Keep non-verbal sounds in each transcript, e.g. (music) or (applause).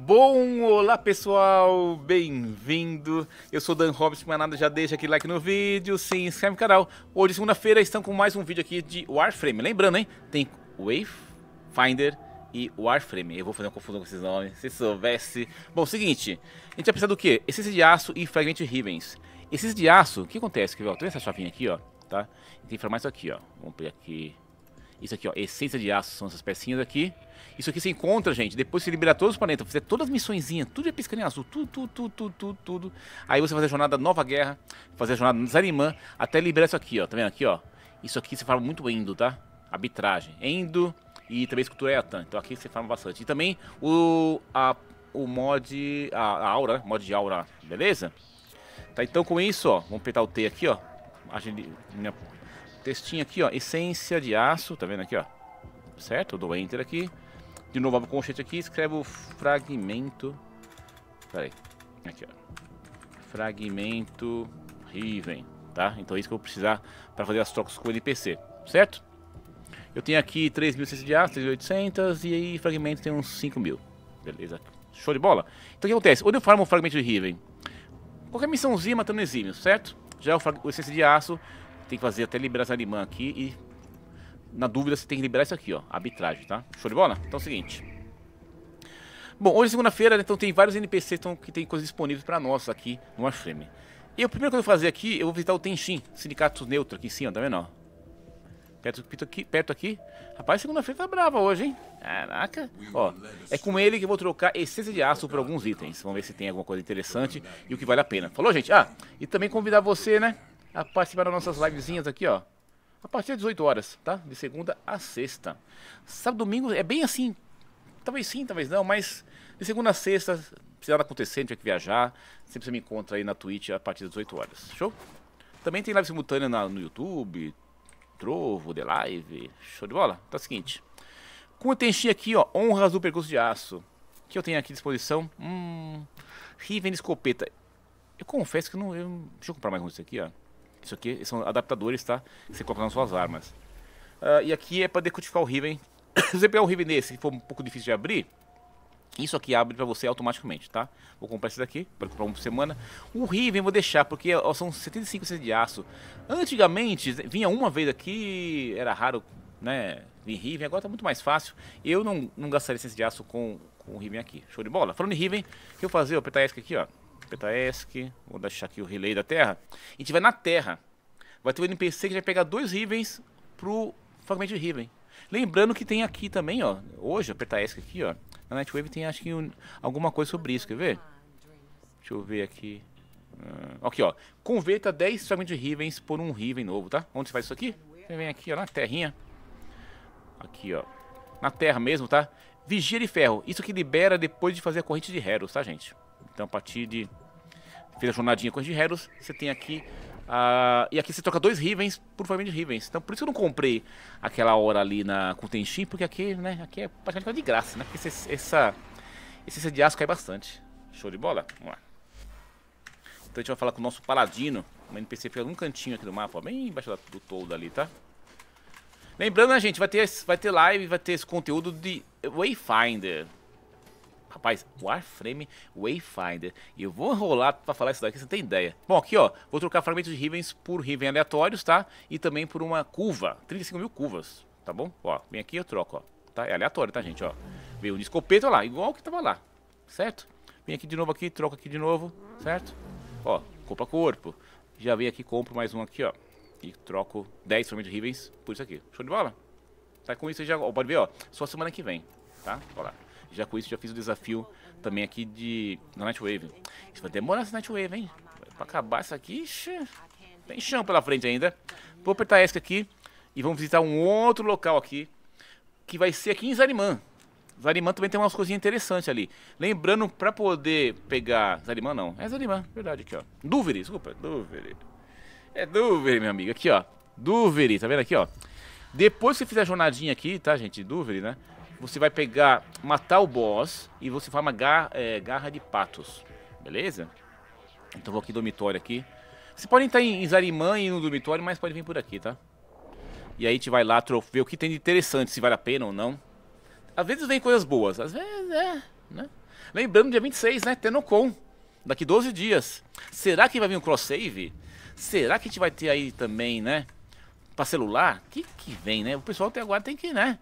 Bom, olá pessoal, bem-vindo. Eu sou Dan Hobbs, mais nada, já deixa aquele like no vídeo, se inscreve no canal. Hoje, segunda-feira, estamos com mais um vídeo aqui de Warframe. Lembrando, hein, tem Wavefinder e Warframe. Eu vou fazer uma confusão com esses nomes, se soubesse. Bom, seguinte, a gente vai precisar do quê? Essência de aço e fragmento de Rivens. Essência de aço, o que acontece? Que, ó, tem essa chavinha aqui, ó, tá? Tem que formar isso aqui, ó. Vamos pegar aqui isso aqui, ó, essência de aço são essas pecinhas aqui. Isso aqui você encontra, gente, depois você liberar todos os planetas, fazer todas as missõezinhas, tudo é piscando em azul, tudo, tudo, tudo, tudo, tudo, tudo. Aí você fazer a jornada Nova Guerra, fazer a jornada Zarimã, até liberar isso aqui, ó, tá vendo aqui, ó? Isso aqui você fala muito Endo, tá? Arbitragem. Endo e também escultura Eatan. Então aqui você fala bastante. E também o, a, o mod, a, a aura, né? mod de aura, beleza? Tá, então com isso, ó, vamos apertar o T aqui, ó. Agili, minha textinho aqui, ó, essência de aço, tá vendo aqui, ó? Certo? Eu dou enter aqui. De novo, abro o conchete aqui, escrevo fragmento. Pera aí. Aqui, ó. Fragmento Riven, tá? Então é isso que eu vou precisar para fazer as trocas com o NPC, certo? Eu tenho aqui 3.600 de aço, 3.800 e aí fragmento tem uns 5.000. Beleza, show de bola. Então o que acontece? Onde eu farmo fragmento de Riven? Qualquer missãozinha matando exímios, certo? Já é o, o essência de aço, tem que fazer até liberar essa limã aqui e... Na dúvida, você tem que liberar isso aqui, ó. Arbitragem, tá? Show de bola? Então é o seguinte. Bom, hoje é segunda-feira, né, então tem vários NPCs então, que tem coisas disponíveis para nós aqui no Ashram. E o primeiro que eu vou fazer aqui, eu vou visitar o Tenshin, Sindicato Neutro, aqui em cima, tá vendo? Ó? Perto, perto aqui, perto aqui. Rapaz, segunda-feira tá brava hoje, hein? Caraca. Ó, é com ele que eu vou trocar essência de aço por alguns itens. Vamos ver se tem alguma coisa interessante e o que vale a pena. Falou, gente? Ah, e também convidar você, né? a participar das nossas livezinhas aqui, ó. A partir das 18 horas, tá? De segunda a sexta. Sábado domingo é bem assim. Talvez sim, talvez não, mas de segunda a sexta, se nada acontecer, tiver que viajar, sempre você me encontra aí na Twitch a partir das 18 horas. Show? Também tem live simultânea na, no YouTube, Trovo, The Live. Show de bola? Tá seguinte. Com o Tenchi aqui, ó, honras do percurso de aço. Que eu tenho aqui à disposição. Hum. Riven Escopeta. Eu confesso que não. Eu, deixa eu comprar mais um desse aqui, ó. Isso aqui são adaptadores, tá? Que você coloca nas suas armas. Uh, e aqui é para decodificar o Riven. (coughs) Se você pegar um Riven nesse, que for um pouco difícil de abrir, isso aqui abre para você automaticamente, tá? Vou comprar esse daqui, para comprar um por semana. O Riven vou deixar, porque ó, são 75% de aço. Antigamente, né, vinha uma vez aqui, era raro, né? Em Riven, agora tá muito mais fácil. Eu não, não gastaria essência de aço com, com o Riven aqui. Show de bola? Falando em Riven, o que eu vou fazer? Eu vou apertar esse aqui, ó. Petaesk, Vou deixar aqui o relay da Terra. A gente vai na Terra. Vai ter um NPC que vai pegar dois Rivens pro fragmento de Riven. Lembrando que tem aqui também, ó. Hoje, apertar ESC aqui, ó. Na Nightwave tem acho que um, alguma coisa sobre isso, quer ver? Deixa eu ver aqui. Uh, aqui, ó. Converta 10 fragmentos de Rivens por um Riven novo, tá? Onde você faz isso aqui? Você vem aqui, ó, na terrinha. Aqui, ó. Na terra mesmo, tá? Vigia de ferro. Isso que libera depois de fazer a corrente de Heros, tá, gente? Então a partir de fez a jornadinha com os de Heros, você tem aqui Uh, e aqui você troca dois Rivens por Flamengo de Rivens. Então por isso que eu não comprei aquela hora ali na, com o porque aqui, né, aqui é praticamente de graça, né? Porque esse, essa, esse sediaço cai bastante. Show de bola? Vamos lá. Então a gente vai falar com o nosso paladino. Uma NPC fica num cantinho aqui do mapa, bem embaixo do toldo ali, tá? Lembrando, né, gente, vai ter, vai ter live, vai ter esse conteúdo de Wayfinder. Rapaz, Warframe Wayfinder. E eu vou enrolar pra falar isso daqui, você tem ideia. Bom, aqui ó, vou trocar fragmentos de Rivens por Riven aleatórios, tá? E também por uma curva, 35 mil curvas, tá bom? Ó, vem aqui e eu troco, ó. Tá? É aleatório, tá gente, ó. Veio um discopeta, lá, igual que tava lá, certo? Vem aqui de novo aqui, troca aqui de novo, certo? Ó, compra corpo. Já vem aqui, compro mais um aqui, ó. E troco 10 fragmentos de Rivens por isso aqui. Show de bola? Tá com isso já, ó, pode ver, ó, só semana que vem, tá? Ó lá. Já com isso, já fiz o desafio também aqui de na Nightwave. Isso vai demorar essa Nightwave, hein? Pra acabar isso aqui, ixi, tem chão pela frente ainda. Vou apertar essa aqui e vamos visitar um outro local aqui, que vai ser aqui em Zariman. Zariman também tem umas coisinhas interessantes ali. Lembrando, pra poder pegar... Zariman não, é Zariman, verdade, aqui ó. Dúvere, desculpa, Dúvere. É Dúvere, meu amigo, aqui ó. Dúvere, tá vendo aqui ó. Depois que você fizer a jornadinha aqui, tá gente, Dúvere, né? Você vai pegar, matar o boss e você forma gar, é, garra de patos. Beleza? Então vou aqui dormitório aqui. Você pode entrar em Zarimã e ir no dormitório, mas pode vir por aqui, tá? E aí a gente vai lá ver o que tem de interessante, se vale a pena ou não. Às vezes vem coisas boas, às vezes é, né? Lembrando, dia 26, né? Tenocon. Daqui 12 dias. Será que vai vir um cross-save? Será que a gente vai ter aí também, né? Pra celular? O que que vem, né? O pessoal até agora tem que, né?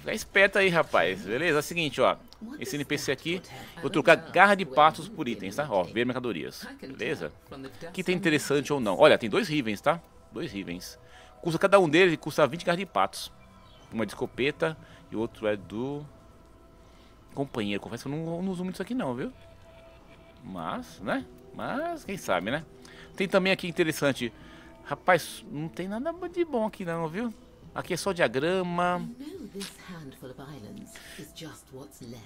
Fica esperto aí, rapaz. Beleza? É o seguinte, ó. Esse NPC aqui, vou trocar garra de patos por itens, tá? Ó, ver mercadorias. Beleza? Que tem interessante ou não. Olha, tem dois rivens, tá? Dois rivens. Custa cada um deles, custa 20 garras de patos. Uma é de escopeta e o outro é do... Companheiro. Confesso que eu não, não uso muito isso aqui não, viu? Mas, né? Mas, quem sabe, né? Tem também aqui interessante. Rapaz, não tem nada de bom aqui não, viu? Aqui é só diagrama.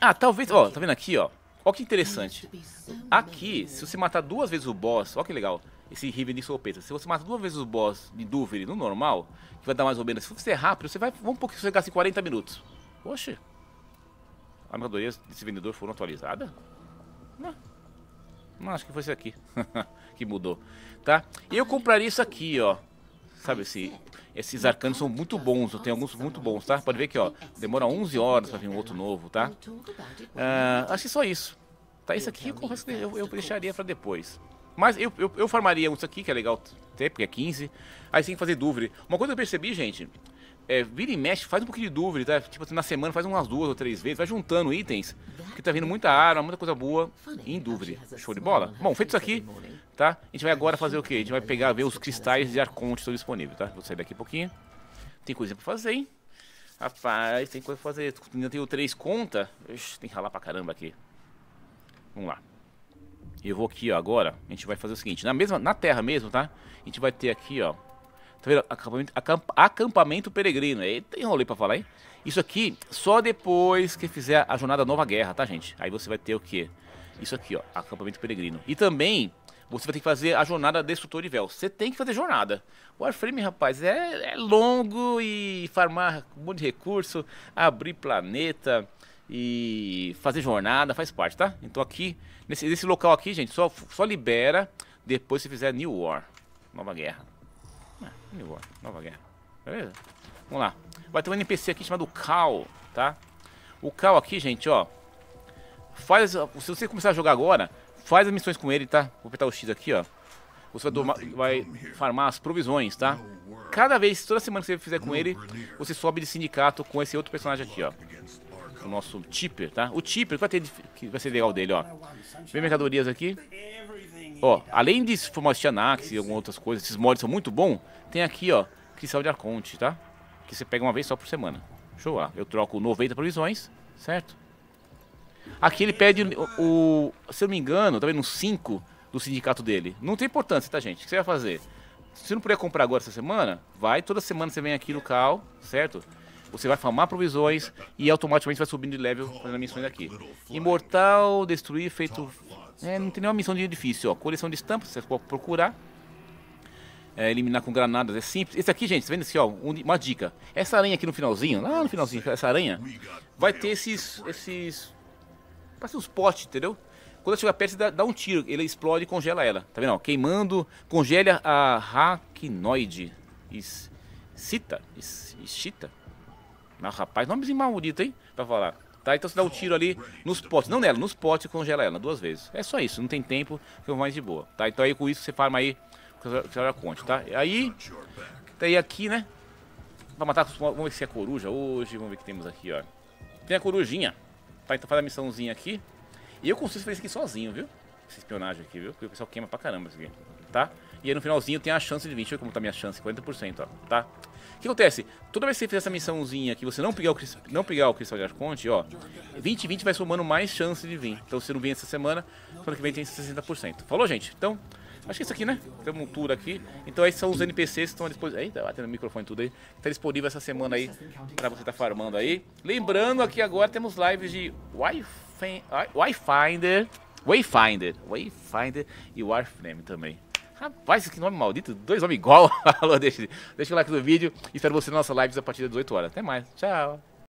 Ah, talvez. Ó, tá vendo aqui, ó? Ó que interessante. Aqui, se você matar duas vezes o boss, ó que legal. Esse Riven de Sopeta. Se você matar duas vezes o boss de Duveri no normal, que vai dar mais ou menos. Se você é rápido, você vai. Vamos pouco que você gasta 40 minutos. Oxe. A mercadoria desse vendedor foram atualizada? Não. Não, acho que foi isso aqui (laughs) que mudou. Tá? E eu compraria isso aqui, ó sabe, esse, esses arcanos são muito bons, eu tenho alguns muito bons, tá? Pode ver que, ó, demora 11 horas para vir um outro novo, tá? Ah, acho que só isso. Tá, isso aqui eu confesso que eu, eu deixaria para depois. Mas eu, eu, eu farmaria isso aqui, que é legal ter, porque é 15. Aí você tem que fazer dúvida. Uma coisa que eu percebi, gente, é, vira e mexe, faz um pouquinho de dúvida, tá? Tipo assim, na semana faz umas duas ou três vezes, vai juntando itens, porque tá vindo muita arma, muita coisa boa em dúvida. Show de bola? Bom, feito isso aqui, tá? A gente vai agora fazer o quê? A gente vai pegar, ver os cristais de arconte que estão disponíveis, tá? Vou sair daqui um pouquinho. Tem coisa pra fazer, hein? Rapaz, tem coisa pra fazer. Ainda tenho três contas. Tem que ralar pra caramba aqui. Vamos lá. Eu vou aqui, ó, agora. A gente vai fazer o seguinte. Na mesma, na terra mesmo, tá? A gente vai ter aqui, ó. Tá vendo? Acampamento, acamp, acampamento peregrino. Aí tem rolê pra falar, hein? Isso aqui só depois que fizer a jornada Nova Guerra, tá, gente? Aí você vai ter o quê? Isso aqui, ó. Acampamento peregrino. E também você vai ter que fazer a jornada Destrutor de Véu. Você tem que fazer jornada. Warframe, rapaz, é, é longo e farmar um monte de recurso, abrir planeta e fazer jornada, faz parte, tá? Então aqui, nesse, nesse local aqui, gente, só, só libera depois se fizer New War, Nova Guerra embora. Nova guerra. Beleza? Vamos lá. Vai ter um NPC aqui chamado Cal, tá? O Cal aqui, gente, ó. Faz. Se você começar a jogar agora, faz as missões com ele, tá? Vou apertar o X aqui, ó. Você vai, domar, vai farmar as provisões, tá? Cada vez, toda semana que você fizer com ele, você sobe de sindicato com esse outro personagem aqui, ó. O nosso Tipper, tá? O Tipper, que vai, ter, que vai ser legal dele, ó. Vem mercadorias aqui. Ó, além de Fumastianax e algumas outras coisas, esses mods são muito bons. Tem aqui, ó, Cristal de Arconte, tá? Que você pega uma vez só por semana. Show lá. Eu troco 90 provisões, certo? Aqui ele pede o, o se eu não me engano, tá vendo? Um 5 do sindicato dele. Não tem importância, tá, gente? O que você vai fazer? Se você não puder comprar agora essa semana, vai. Toda semana você vem aqui no cal, certo? Você vai farmar provisões e automaticamente vai subindo de level fazendo missões aqui. Imortal, destruir, feito é, não tem nenhuma missão de difícil, ó. Coleção de estampas, você pode procurar. É, eliminar com granadas é simples. Esse aqui, gente, tá vendo assim, ó, uma dica. Essa aranha aqui no finalzinho, lá no finalzinho, essa aranha, vai ter esses, esses, parece uns potes, entendeu? Quando ela chegar perto, você dá, dá um tiro, ele explode e congela ela, tá vendo, ó, queimando, congela a aracnoide, Is, cita, is, ah, rapaz, nomezinho maldito, hein, pra falar. Tá? Então você dá um tiro ali nos potes, não nela, nos potes e congela ela duas vezes. É só isso, não tem tempo, fica mais de boa, tá? Então aí com isso você farma aí que a senhora conte, tá? Aí, aí aqui, né? Pra matar, vamos ver se é coruja hoje, vamos ver o que temos aqui, ó. Tem a corujinha, tá? Então faz a missãozinha aqui. E eu consigo fazer isso aqui sozinho, viu? Essa espionagem aqui, viu? Porque o pessoal queima pra caramba isso aqui, tá? E aí no finalzinho tem a chance de 20. Olha como tá a minha chance, 40%, ó, tá? O que acontece? Toda vez que você fizer essa missãozinha que você não pegar o, não pegar o Cristal de Arconte, ó, 20 20 vai somando mais chance de vir. Então se não vir essa semana, semana que vem tem 60%. Falou, gente? Então, acho que é isso aqui, né? Temos um tour aqui. Então esses são os NPCs que estão disponíveis. Eita, batendo o microfone tudo aí. Está disponível essa semana aí para você estar tá farmando aí. Lembrando aqui agora temos lives de Wi-Finder, Wayfinder, Wayfinder e Warframe também. Rapaz, que nome maldito. Dois homens igual. (laughs) Alô, deixa, deixa o like no vídeo. Espero você na nossa live a partir das 18 horas. Até mais. Tchau.